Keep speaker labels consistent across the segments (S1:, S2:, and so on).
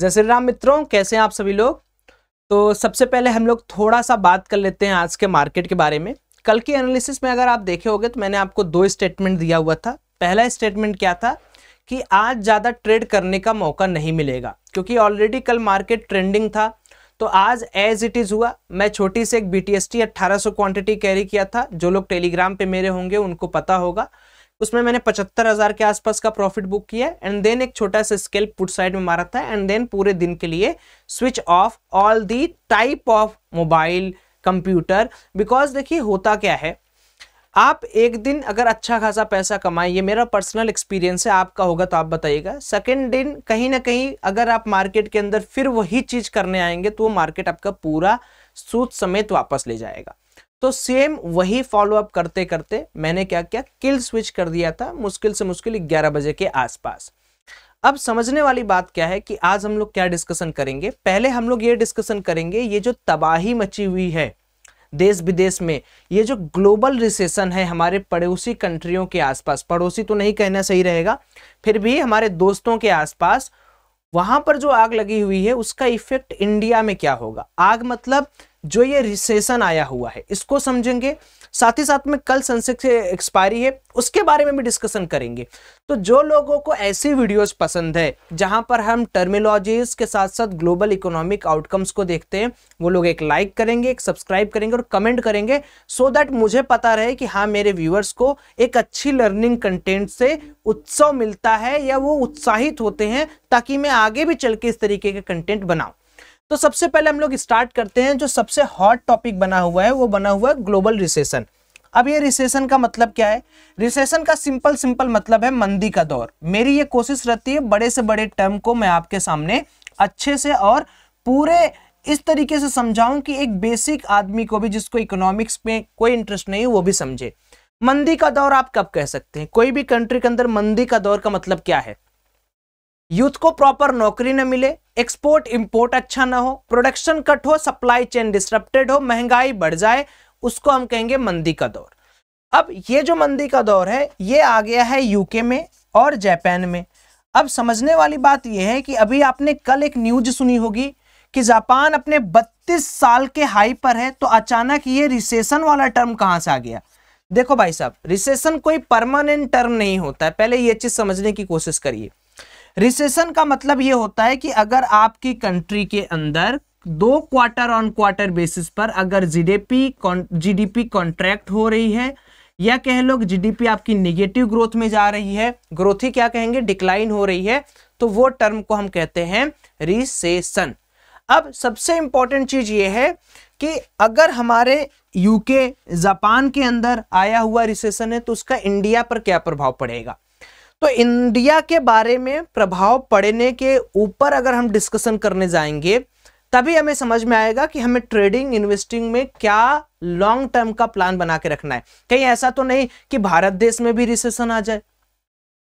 S1: जय श्री राम मित्रों कैसे हैं आप सभी लोग तो सबसे पहले हम लोग थोड़ा सा बात कर लेते हैं आज के मार्केट के बारे में कल की एनालिसिस में अगर आप देखे होगे तो मैंने आपको दो स्टेटमेंट दिया हुआ था पहला स्टेटमेंट क्या था कि आज ज़्यादा ट्रेड करने का मौका नहीं मिलेगा क्योंकि ऑलरेडी कल मार्केट ट्रेंडिंग था तो आज एज इट इज़ हुआ मैं छोटी से एक बी टी क्वांटिटी कैरी किया था जो लोग टेलीग्राम पे मेरे होंगे उनको पता होगा उसमें मैंने पचहत्तर हजार के आसपास का प्रॉफिट बुक किया एंड देन एक छोटा सा स्केल पुट साइड में मारा था एंड देन पूरे दिन के लिए switch off all the type of mobile computer because देखिए होता क्या है आप एक दिन अगर अच्छा खासा पैसा कमाए ये मेरा पर्सनल एक्सपीरियंस है आपका होगा तो आप बताइएगा सेकेंड दिन कहीं ना कहीं अगर आप मार्केट के अंदर फिर वही चीज़ करने आएंगे तो वो मार्केट आपका पूरा सूद समेत वापस ले जाएगा तो सेम वही फॉलोअप करते करते मैंने क्या किया किल स्विच कर दिया था मुश्किल से मुश्किल ग्यारह बजे के आसपास अब समझने वाली बात क्या है कि आज हम लोग क्या डिस्कशन करेंगे पहले हम लोग ये डिस्कशन करेंगे ये जो तबाही मची हुई है देश विदेश में ये जो ग्लोबल रिसेशन है हमारे पड़ोसी कंट्रियों के आसपास पड़ोसी तो नहीं कहना सही रहेगा फिर भी हमारे दोस्तों के आसपास वहां पर जो आग लगी हुई है उसका इफेक्ट इंडिया में क्या होगा आग मतलब जो ये रिसेशन आया हुआ है इसको समझेंगे साथ ही साथ में कल सनसेक से एक्सपायरी है उसके बारे में भी डिस्कशन करेंगे तो जो लोगों को ऐसी वीडियोस पसंद है जहां पर हम टर्मिनोलॉजीज के साथ साथ ग्लोबल इकोनॉमिक आउटकम्स को देखते हैं वो लोग एक लाइक करेंगे एक सब्सक्राइब करेंगे और कमेंट करेंगे सो so दैट मुझे पता रहे कि हाँ मेरे व्यूअर्स को एक अच्छी लर्निंग कंटेंट से उत्सव मिलता है या वो उत्साहित होते हैं ताकि मैं आगे भी चल के इस तरीके के कंटेंट बनाऊँ तो सबसे पहले हम लोग स्टार्ट करते हैं जो सबसे हॉट टॉपिक बना हुआ है वो बना हुआ है ग्लोबल रिसेशन अब ये रिसेशन का मतलब क्या है रिसेशन का सिंपल सिंपल मतलब है मंदी का दौर मेरी ये कोशिश रहती है बड़े से बड़े टर्म को मैं आपके सामने अच्छे से और पूरे इस तरीके से समझाऊं कि एक बेसिक आदमी को भी जिसको इकोनॉमिक्स में कोई इंटरेस्ट नहीं वो भी समझे मंदी का दौर आप कब कह सकते हैं कोई भी कंट्री के अंदर मंदी का दौर का मतलब क्या है यूथ को प्रॉपर नौकरी न मिले एक्सपोर्ट इंपोर्ट अच्छा ना हो प्रोडक्शन कट हो सप्लाई चेन डिस्टरप्टेड हो महंगाई बढ़ जाए उसको हम कहेंगे मंदी का दौर अब ये जो मंदी का दौर है ये आ गया है यूके में और जापान में अब समझने वाली बात यह है कि अभी आपने कल एक न्यूज सुनी होगी कि जापान अपने 32 साल के हाई पर है तो अचानक ये रिसेशन वाला टर्म कहाँ से आ गया देखो भाई साहब रिसेशन कोई परमानेंट टर्म नहीं होता है पहले ये चीज़ समझने की कोशिश करिए रिसेशन का मतलब ये होता है कि अगर आपकी कंट्री के अंदर दो क्वार्टर ऑन क्वार्टर बेसिस पर अगर जीडीपी जीडीपी कॉन्ट्रैक्ट हो रही है या कह लो जीडीपी आपकी नेगेटिव ग्रोथ में जा रही है ग्रोथ ही क्या कहेंगे डिक्लाइन हो रही है तो वो टर्म को हम कहते हैं रिसेशन अब सबसे इंपॉर्टेंट चीज ये है कि अगर हमारे यूके जापान के अंदर आया हुआ रिसेशन है तो उसका इंडिया पर क्या प्रभाव पड़ेगा तो इंडिया के बारे में प्रभाव पड़ने के ऊपर अगर हम डिस्कशन करने जाएंगे तभी हमें समझ में आएगा कि हमें ट्रेडिंग इन्वेस्टिंग में क्या लॉन्ग टर्म का प्लान बना के रखना है कहीं ऐसा तो नहीं कि भारत देश में भी रिसेशन आ जाए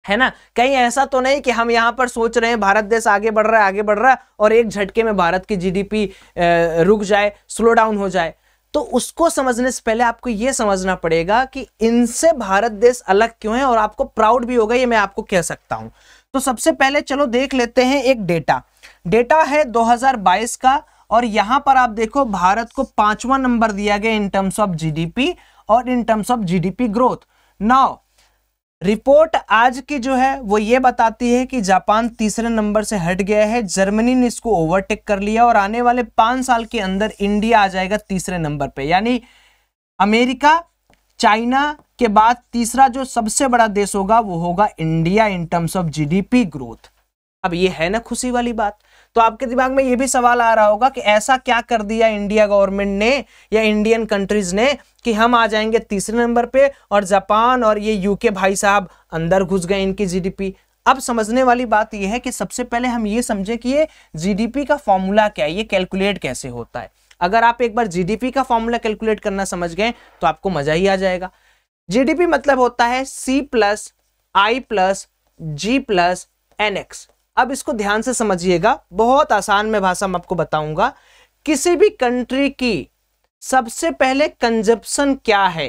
S1: है ना कहीं ऐसा तो नहीं कि हम यहां पर सोच रहे हैं भारत देश आगे बढ़ रहा है आगे बढ़ रहा है और एक झटके में भारत की जीडीपी रुक जाए स्लो डाउन हो जाए तो उसको समझने से पहले आपको यह समझना पड़ेगा कि इनसे भारत देश अलग क्यों है और आपको प्राउड भी होगा ये मैं आपको कह सकता हूं तो सबसे पहले चलो देख लेते हैं एक डेटा डेटा है 2022 का और यहां पर आप देखो भारत को पांचवा नंबर दिया गया इन टर्म्स ऑफ जीडीपी और in terms of GDP growth now report आज की जो है वो ये बताती है कि जापान तीसरे नंबर से हट गया है जर्मनी ने इसको ओवरटेक कर लिया और आने वाले पांच साल के अंदर इंडिया आ जाएगा तीसरे नंबर पे यानी अमेरिका चाइना के बाद तीसरा जो सबसे बड़ा देश होगा वो होगा India in terms of GDP growth अब ये है ना खुशी वाली बात तो आपके दिमाग में यह भी सवाल आ रहा होगा कि ऐसा क्या कर दिया इंडिया गवर्नमेंट ने या इंडियन कंट्रीज ने कि हम आ जाएंगे तीसरे नंबर पे और जापान और ये यूके भाई साहब अंदर घुस गए इनकी जीडीपी अब समझने वाली बात यह है कि सबसे पहले हम ये समझे कि ये जीडीपी का फॉर्मूला क्या है ये कैलकुलेट कैसे होता है अगर आप एक बार जीडीपी का फॉर्मूला कैलकुलेट करना समझ गए तो आपको मजा ही आ जाएगा जीडीपी मतलब होता है C plus I plus G plus N X अब इसको ध्यान से समझिएगा बहुत आसान में भाषा मैं आपको बताऊंगा किसी भी कंट्री की सबसे पहले कंजप्शन क्या है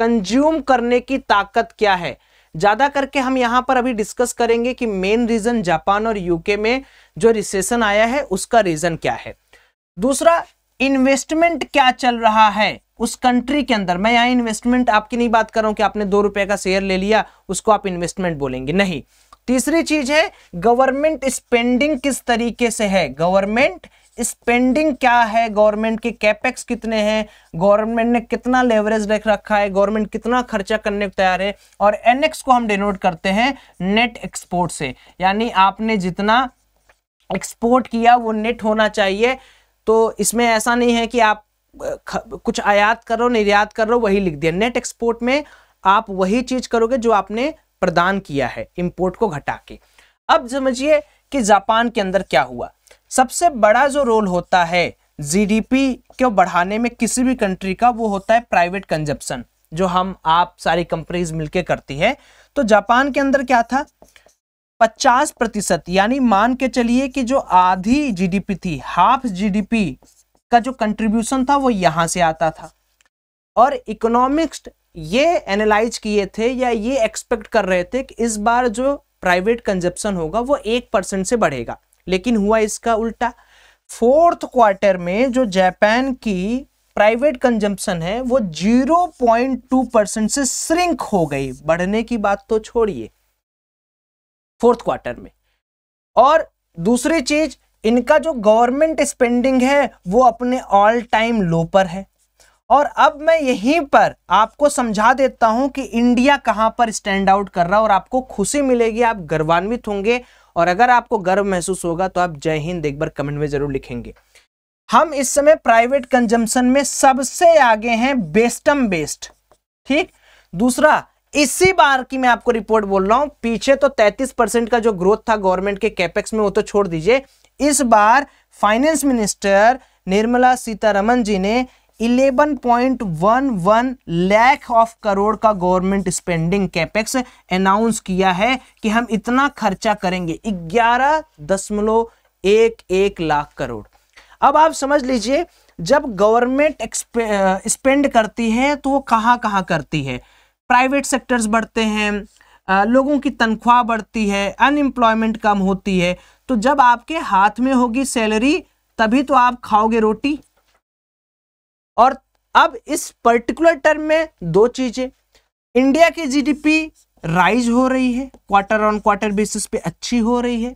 S1: कंज्यूम करने की ताकत क्या है ज्यादा करके हम यहां पर अभी डिस्कस करेंगे कि मेन रीजन जापान और यूके में जो रिसेशन आया है उसका रीजन क्या है दूसरा इन्वेस्टमेंट क्या चल रहा है उस कंट्री के अंदर मैं यहां इन्वेस्टमेंट आपकी नहीं बात कर रहा हूं कि आपने दो रुपए का शेयर ले लिया उसको आप इन्वेस्टमेंट बोलेंगे नहीं तीसरी चीज है गवर्नमेंट स्पेंडिंग किस तरीके से है गवर्नमेंट स्पेंडिंग क्या है गवर्नमेंट के कैपेक्स कितने हैं गवर्नमेंट ने कितना लेवरेज रख रखा है गवर्नमेंट कितना खर्चा करने को तैयार है और एनएक्स को हम डिनोट करते हैं नेट एक्सपोर्ट से यानी आपने जितना एक्सपोर्ट किया वो नेट होना चाहिए तो इसमें ऐसा नहीं है कि आप कुछ आयात करो निर्यात करो वही लिख दिया नेट एक्सपोर्ट में आप वही चीज करोगे जो आपने प्रदान किया है इम्पोर्ट को घटा के अब समझिए कि जापान के अंदर क्या हुआ सबसे बड़ा जो रोल होता है जीडीपी को बढ़ाने में किसी भी कंट्री का वो होता है प्राइवेट कंजप्शन जो हम आप सारी कंपनीज मिलके करती है तो जापान के अंदर क्या था 50 प्रतिशत यानी मान के चलिए कि जो आधी जीडीपी थी हाफ जीडीपी का जो कंट्रीब्यूशन था वो यहां से आता था और इकोनॉमिक्स ये एनालाइज किए थे या ये एक्सपेक्ट कर रहे थे कि इस बार जो प्राइवेट कंजप्शन होगा वो एक परसेंट से बढ़ेगा लेकिन हुआ इसका उल्टा फोर्थ क्वार्टर में जो जापान की प्राइवेट कंजम्पशन है वो 0.2 परसेंट से श्रिंक हो गई बढ़ने की बात तो छोड़िए फोर्थ क्वार्टर में और दूसरी चीज इनका जो गवर्नमेंट स्पेंडिंग है वो अपने ऑल टाइम लो पर है और अब मैं यहीं पर आपको समझा देता हूं कि इंडिया कहां पर स्टैंड आउट कर रहा है और आपको खुशी मिलेगी आप गर्वान्वित होंगे और अगर आपको गर्व महसूस होगा तो आप जय हिंद एक बार कमेंट में जरूर लिखेंगे हम इस समय प्राइवेट कंजम्पन में सबसे आगे हैं बेस्टम बेस्ट ठीक दूसरा इसी बार की मैं आपको रिपोर्ट बोल रहा हूं पीछे तो 33 परसेंट का जो ग्रोथ था गवर्नमेंट के कैपेक्स में वो तो छोड़ दीजिए इस बार फाइनेंस मिनिस्टर निर्मला सीतारमन जी ने eleven point one one lakh of crore का गवर्नमेंट स्पेंडिंग कैपेक्स अनाउंस किया है कि हम इतना खर्चा करेंगे ग्यारह दशमलव एक एक लाख करोड़ अब आप समझ लीजिए जब गवर्नमेंट स्पेंड करती है तो वो कहाँ कहाँ करती है प्राइवेट सेक्टर्स बढ़ते हैं लोगों की तनख्वाह बढ़ती है अनएम्प्लॉयमेंट कम होती है तो जब आपके हाथ में होगी सैलरी तभी तो आप खाओगे रोटी और अब इस पर्टिकुलर टर्म में दो चीजें इंडिया की जीडीपी राइज हो रही है क्वार्टर ऑन क्वार्टर बेसिस पे अच्छी हो रही है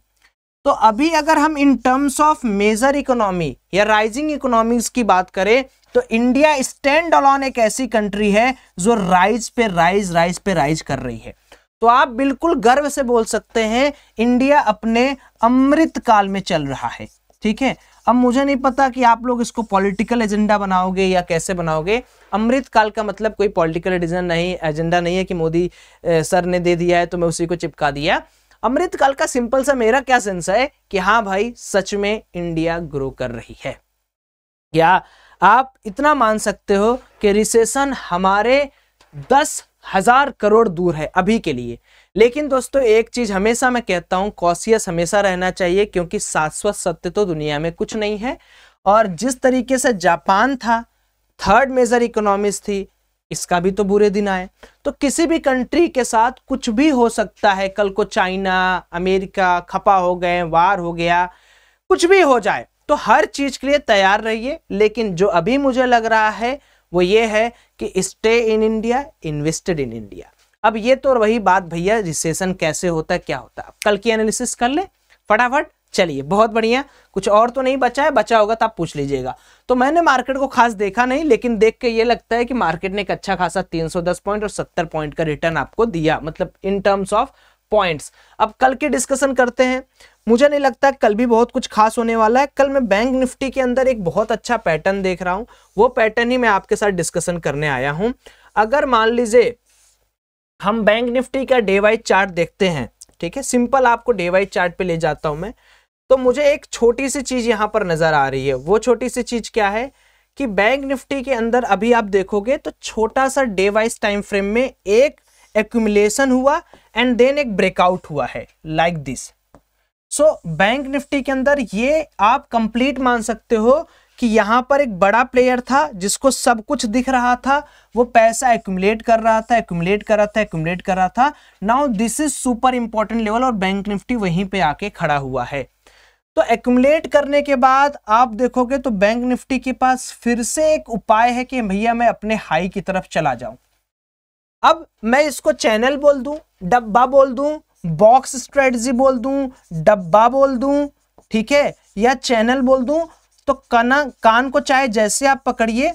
S1: तो अभी अगर हम in terms of major economy या राइजिंग इकोनॉमिक्स की बात करें तो इंडिया स्टैंड अलॉन एक ऐसी कंट्री है जो राइज पे राइज राइज पे राइज कर रही है तो आप बिल्कुल गर्व से बोल सकते हैं इंडिया अपने अमृत काल में चल रहा है ठीक है अब मुझे नहीं पता कि आप लोग इसको पॉलिटिकल एजेंडा बनाओगे या कैसे बनाओगे अमृतकाल का मतलब कोई पॉलिटिकल एजेंडा नहीं एजेंडा नहीं है कि मोदी सर ने दे दिया है तो मैं उसी को चिपका दिया अमृतकाल का सिंपल सा मेरा क्या सेंस है कि हाँ भाई सच में इंडिया ग्रो कर रही है या आप इतना मान सकते हो कि रिसेशन हमारे दस हजार करोड़ दूर है अभी के लिए लेकिन दोस्तों एक चीज हमेशा मैं कहता हूं कॉशियस हमेशा रहना चाहिए क्योंकि शाश्वत सत्य तो दुनिया में कुछ नहीं है और जिस तरीके से जापान था थर्ड मेजर इकोनॉमिक थी इसका भी तो बुरे दिन आए तो किसी भी कंट्री के साथ कुछ भी हो सकता है कल को चाइना अमेरिका खपा हो गए वार हो गया कुछ भी हो जाए तो हर चीज के लिए तैयार रहिए लेकिन जो अभी मुझे लग रहा है वो ये है कि stay in India invested in India अब ये तो वही बात भैया रिसेशन कैसे होता है क्या होता है कल की एनालिसिस कर ले फटाफट चलिए बहुत बढ़िया कुछ और तो नहीं बचा है बचा होगा तो आप पूछ लीजिएगा तो मैंने मार्केट को खास देखा नहीं लेकिन देख के ये लगता है कि मार्केट ने एक अच्छा खासा 310 पॉइंट और 70 पॉइंट का रिटर्न आपको दिया मतलब इन टर्म्स ऑफ पॉइंट्स अब कल की डिस्कशन करते हैं मुझे नहीं लगता कल भी बहुत कुछ खास होने वाला है कल मैं बैंक निफ्टी के अंदर एक बहुत अच्छा पैटर्न देख रहा हूँ वो पैटर्न ही मैं आपके साथ डिस्कशन करने आया हूँ अगर मान लीजिए हम बैंक निफ्टी का डे वाइज चार्ट देखते हैं ठीक है सिंपल आपको डे वाइज चार्ट पे ले जाता हूं मैं तो मुझे एक छोटी सी चीज यहां पर नजर आ रही है वो छोटी सी चीज क्या है कि बैंक निफ्टी के अंदर अभी आप देखोगे तो छोटा सा डे वाइज टाइम फ्रेम में एक एक्यूमुलेशन हुआ एंड देन एक ब्रेकआउट हुआ है like this so Bank Nifty के अंदर ये आप कंप्लीट मान सकते हो कि यहां पर एक बड़ा प्लेयर था जिसको सब कुछ दिख रहा था वो पैसा एक्यूमुलेट कर रहा था एक्यूमुलेट कर रहा था एक्यूमुलेट कर रहा था now this is super important level और बैंक निफ्टी वहीं पे आके खड़ा हुआ है तो एक्यूमुलेट करने के बाद आप देखोगे तो बैंक निफ्टी के पास फिर से एक उपाय है कि भैया मैं अपने हाई की तरफ चला जाऊं अब मैं इसको चैनल बोल दूं डब्बा बोल दूं बॉक्स स्ट्रेटजी बोल दूं डब्बा बोल दूं ठीक है या चैनल बोल दूं तो कना कान को चाहे जैसे आप पकड़िए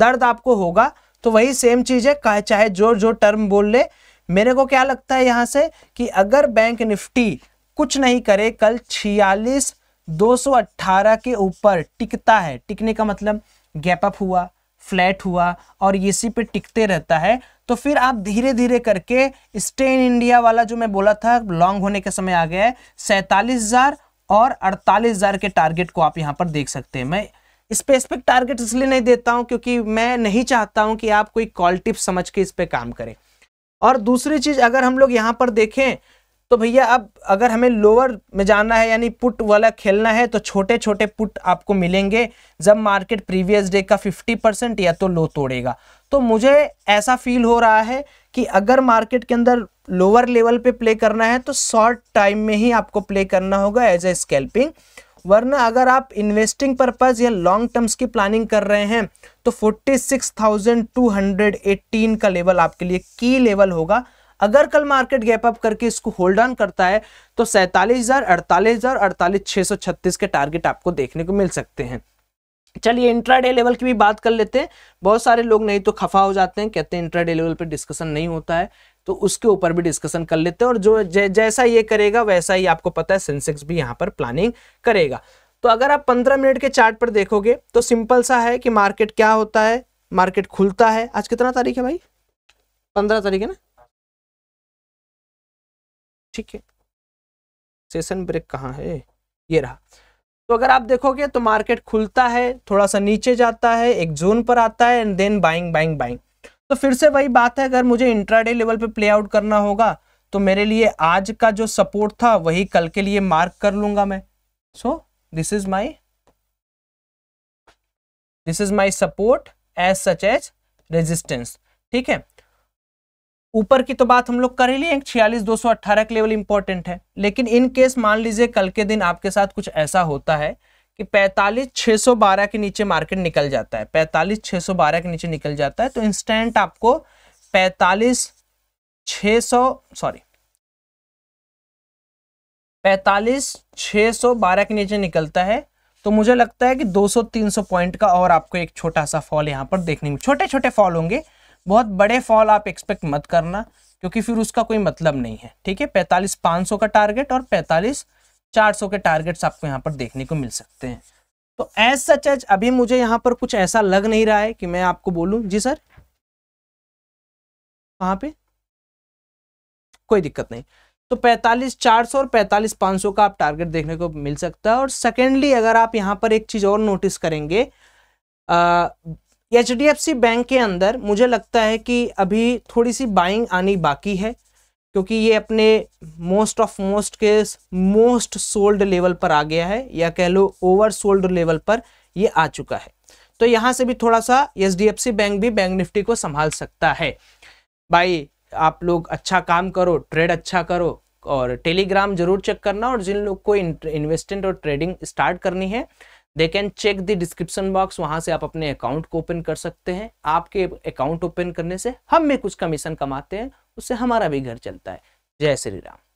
S1: दर्द आपको होगा तो वही सेम चीज़ है चाहे जो जो टर्म बोल ले मेरे को क्या लगता है यहाँ से कि अगर बैंक निफ्टी कुछ नहीं करे कल छियालीस दो के ऊपर टिकता है टिकने का मतलब गैप अप हुआ फ्लैट हुआ और इसी पे टिकते रहता है तो फिर आप धीरे धीरे करके स्टे इन इंडिया वाला जो मैं बोला था लॉन्ग होने के समय आ गया है सैतालीस हज़ार और अड़तालीस हज़ार के टारगेट को आप यहाँ पर देख सकते हैं मैं स्पेसिफिक टारगेट इसलिए नहीं देता हूँ क्योंकि मैं नहीं चाहता हूँ कि आप कोई कॉल टिप समझ के इस पर काम करें और दूसरी चीज़ अगर हम लोग यहाँ पर देखें तो भैया अब अगर हमें लोअर में जाना है यानी पुट वाला खेलना है तो छोटे छोटे पुट आपको मिलेंगे जब मार्केट प्रीवियस डे का 50 परसेंट या तो लो तोड़ेगा तो मुझे ऐसा फील हो रहा है कि अगर मार्केट के अंदर लोअर लेवल पे प्ले करना है तो शॉर्ट टाइम में ही आपको प्ले करना होगा एज ए स्केल्पिंग वरना अगर आप इन्वेस्टिंग पर्पज़ या लॉन्ग टर्म्स की प्लानिंग कर रहे हैं तो फोर्टी का लेवल आपके लिए की लेवल होगा अगर कल मार्केट गैप अप करके इसको होल्ड ऑन करता है तो सैंतालीस हजार अड़तालीस हजार अड़तालीस छह सौ छत्तीस के टारगेट आपको देखने को मिल सकते हैं चलिए इंट्राडे लेवल की भी बात कर लेते हैं बहुत सारे लोग नहीं तो खफा हो जाते हैं कहते हैं इंट्राडे लेवल पर डिस्कशन नहीं होता है तो उसके ऊपर भी डिस्कशन कर लेते हैं और जो जै, जैसा ये करेगा वैसा ही आपको पता है सेंसेक्स भी यहाँ पर प्लानिंग करेगा तो अगर आप 15 मिनट के चार्ट पर देखोगे तो सिंपल सा है कि मार्केट क्या होता है मार्केट खुलता है आज कितना तारीख है भाई 15 तारीख है ना ठीक है सेशन ब्रेक कहाँ है ये रहा तो अगर आप देखोगे तो मार्केट खुलता है थोड़ा सा नीचे जाता है एक जोन पर आता है and then buying buying buying तो फिर से वही बात है अगर मुझे इंट्राडे लेवल पे प्ले आउट करना होगा तो मेरे लिए आज का जो सपोर्ट था वही कल के लिए मार्क कर लूंगा मैं so this is my this is my support as such as resistance ठीक है ऊपर की तो बात हम लोग कर ही लिए छियालीस दो सौ अट्ठारह के लेवल इंपॉर्टेंट है लेकिन इन केस मान लीजिए कल के दिन आपके साथ कुछ ऐसा होता है कि पैंतालीस छः सौ बारह के नीचे मार्केट निकल जाता है पैंतालीस छः सौ बारह के नीचे निकल जाता है तो इंस्टेंट आपको पैंतालीस छः सौ सॉरी पैंतालीस छः सौ बारह के नीचे निकलता है तो मुझे लगता है कि दो सौ तीन सौ पॉइंट का और आपको एक छोटा सा फॉल यहाँ पर देखने में छोटे छोटे फॉल होंगे बहुत बड़े फॉल आप एक्सपेक्ट मत करना क्योंकि फिर उसका कोई मतलब नहीं है ठीक है पैंतालीस पाँच सौ का टारगेट और पैंतालीस चार सौ के टारगेट्स आपको यहाँ पर देखने को मिल सकते हैं तो एज सच एज अभी मुझे यहाँ पर कुछ ऐसा लग नहीं रहा है कि मैं आपको बोलूँ जी सर कहाँ पे कोई दिक्कत नहीं तो 45 400 और 45 500 का आप टारगेट देखने को मिल सकता है और सेकेंडली अगर आप यहाँ पर एक चीज़ और नोटिस करेंगे एच बैंक के अंदर मुझे लगता है कि अभी थोड़ी सी बाइंग आनी बाकी है क्योंकि ये अपने मोस्ट ऑफ मोस्ट के मोस्ट सोल्ड लेवल पर आ गया है या कह लो ओवर सोल्ड लेवल पर ये आ चुका है तो यहाँ से भी थोड़ा सा एच बैंक भी बैंक निफ्टी को संभाल सकता है भाई आप लोग अच्छा काम करो ट्रेड अच्छा करो और टेलीग्राम जरूर चेक करना और जिन लोग को इन्वेस्टमेंट और ट्रेडिंग स्टार्ट करनी है they can check the description box वहां से आप अपने अकाउंट को ओपन कर सकते हैं आपके अकाउंट ओपन करने से हम में कुछ कमीशन कमाते हैं उससे हमारा भी घर चलता है जय श्री राम